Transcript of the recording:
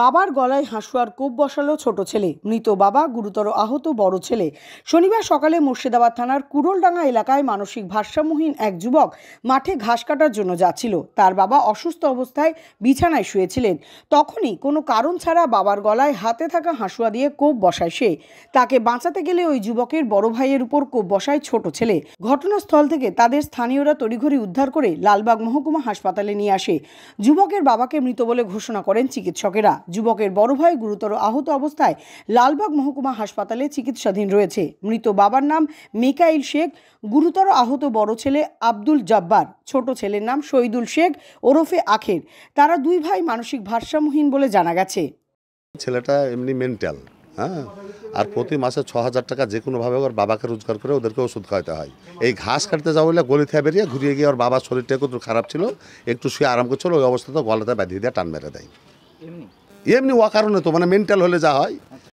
বাবার গলায় হাঁসুয়ার কোপ বসালো ছোট ছেলে মৃত বাবা গুরুতর আহত বড় ছেলে শনিবার সকালে মুর্শিদাবাদ থানার কুড়লডাঙ্গা এলাকায় মানসিক ভারসাম্যহীন এক যুবক মাঠে ঘাস কাটার জন্য যাচ্ছিল তার বাবা অসুস্থ অবস্থায় বিছানায় শুয়েছিলেন তখনই কোনো কারণ ছাড়া বাবার গলায় হাতে থাকা হাঁসুয়া দিয়ে কোপ বসায় সে তাকে বাঁচাতে গেলে ওই যুবকের বড় ভাইয়ের উপর কোপ বসায় ছোট ছেলে ঘটনাস্থল থেকে তাদের স্থানীয়রা তড়িঘড়ি উদ্ধার করে লালবাগ মহকুমা হাসপাতালে নিয়ে আসে যুবকের বাবাকে মৃত বলে ঘোষণা করেন চিকিৎসকেরা যুবকের বড় ভাই গুরুতর আহত অবস্থায় লালবাগ মহকুমা হাসপাতালে চিকিৎসাধীন রয়েছে মৃত বাবার নাম মিকাইল শেখ গুরুতর আহত বড় ছেলে আব্দুল জব্বার ছোট ছেলের নাম শহীদুল শেখ ওরফে আখের তারা দুই ভাই মানসিক ভারসাম্যহীন বলে জানা গেছে ছেলেটা এমনি মেন্টাল হ্যাঁ আর প্রতি মাসে ছ হাজার টাকা যে কোনোভাবে ওর বাবাকে রোজগার করে ওদেরকে ওষুধ খাওয়াতে হয় এই ঘাস কাটতে যাওয়া হলে গলিতে বেরিয়ে ঘুরিয়ে গিয়ে ওর বাবার শরীরটা একটু খারাপ ছিল একটু শুয়ে আরাম করছিল ওই অবস্থাতে গলাতে ব্যাধি দিয়ে টান মেরে দেয় এমনি অকারণে তো মানে মেন্টাল হলে যা হয়